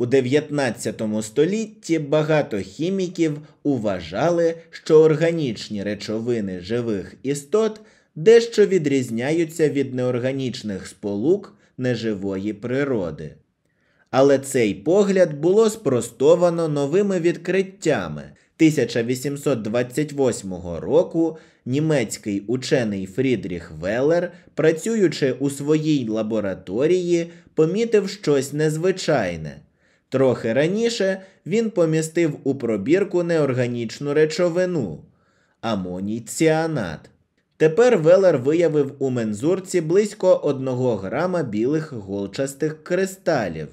У 19 столітті багато хіміків уважали, що органічні речовини живих істот дещо відрізняються від неорганічних сполук неживої природи. Але цей погляд було спростовано новими відкриттями. 1828 року німецький учений Фрідріх Велер, працюючи у своїй лабораторії, помітив щось незвичайне. Трохи раніше він помістив у пробірку неорганічну речовину амоній ціанат. Тепер Велер виявив у мензурці близько 1 грама білих голчастих кристалів.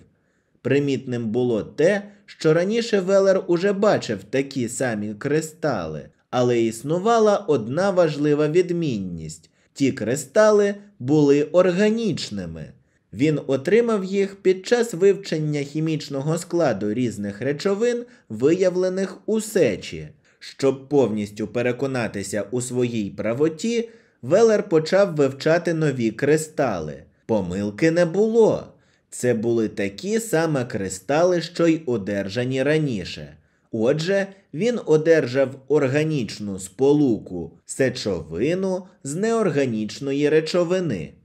Примітним було те, що раніше Велер уже бачив такі самі кристали, але існувала одна важлива відмінність: ті кристали були органічними. Він отримав їх під час вивчення хімічного складу різних речовин, виявлених у сечі. Щоб повністю переконатися у своїй правоті, Велер почав вивчати нові кристали. Помилки не було. Це були такі саме кристали, що й одержані раніше. Отже, він одержав органічну сполуку сечовину з неорганічної речовини.